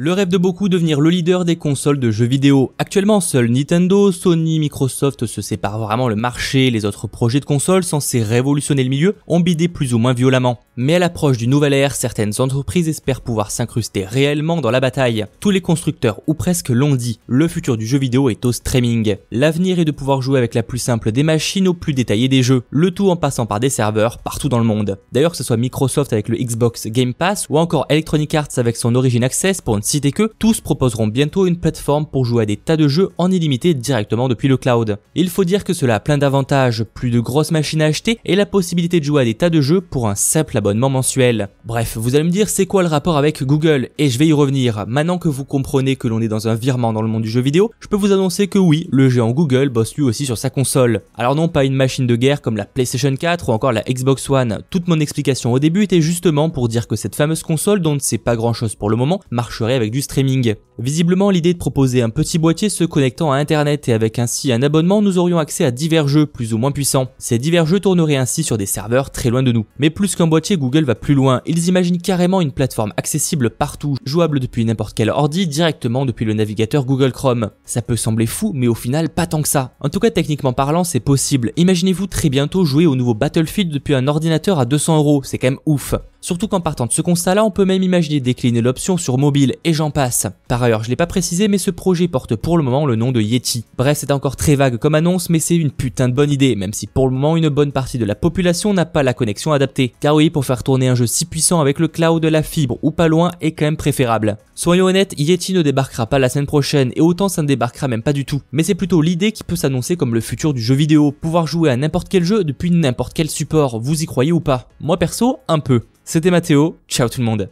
Le rêve de beaucoup, devenir le leader des consoles de jeux vidéo. Actuellement, seuls Nintendo, Sony, Microsoft se séparent vraiment le marché, les autres projets de consoles censés révolutionner le milieu ont bidé plus ou moins violemment. Mais à l'approche du nouvel ère, certaines entreprises espèrent pouvoir s'incruster réellement dans la bataille. Tous les constructeurs, ou presque, l'ont dit, le futur du jeu vidéo est au streaming. L'avenir est de pouvoir jouer avec la plus simple des machines au plus détaillé des jeux, le tout en passant par des serveurs partout dans le monde. D'ailleurs, que ce soit Microsoft avec le Xbox Game Pass, ou encore Electronic Arts avec son Origin Access pour une Citer que tous proposeront bientôt une plateforme pour jouer à des tas de jeux en illimité directement depuis le cloud. Il faut dire que cela a plein d'avantages, plus de grosses machines à acheter et la possibilité de jouer à des tas de jeux pour un simple abonnement mensuel. Bref, vous allez me dire c'est quoi le rapport avec Google et je vais y revenir. Maintenant que vous comprenez que l'on est dans un virement dans le monde du jeu vidéo, je peux vous annoncer que oui, le géant Google bosse lui aussi sur sa console. Alors non pas une machine de guerre comme la PlayStation 4 ou encore la Xbox One. Toute mon explication au début était justement pour dire que cette fameuse console dont on ne sait pas grand chose pour le moment marche avec du streaming. Visiblement, l'idée de proposer un petit boîtier se connectant à Internet et avec ainsi un abonnement, nous aurions accès à divers jeux plus ou moins puissants. Ces divers jeux tourneraient ainsi sur des serveurs très loin de nous. Mais plus qu'un boîtier, Google va plus loin. Ils imaginent carrément une plateforme accessible partout, jouable depuis n'importe quel ordi, directement depuis le navigateur Google Chrome. Ça peut sembler fou, mais au final, pas tant que ça. En tout cas, techniquement parlant, c'est possible. Imaginez-vous très bientôt jouer au nouveau Battlefield depuis un ordinateur à 200 euros, c'est quand même ouf. Surtout qu'en partant de ce constat-là, on peut même imaginer décliner l'option sur mobile et j'en passe. Par ailleurs, je l'ai pas précisé, mais ce projet porte pour le moment le nom de Yeti. Bref, c'est encore très vague comme annonce, mais c'est une putain de bonne idée, même si pour le moment une bonne partie de la population n'a pas la connexion adaptée. Car oui, pour faire tourner un jeu si puissant avec le cloud, la fibre ou pas loin est quand même préférable. Soyons honnêtes, Yeti ne débarquera pas la semaine prochaine, et autant ça ne débarquera même pas du tout. Mais c'est plutôt l'idée qui peut s'annoncer comme le futur du jeu vidéo, pouvoir jouer à n'importe quel jeu depuis n'importe quel support, vous y croyez ou pas Moi perso, un peu. C'était Mathéo, ciao tout le monde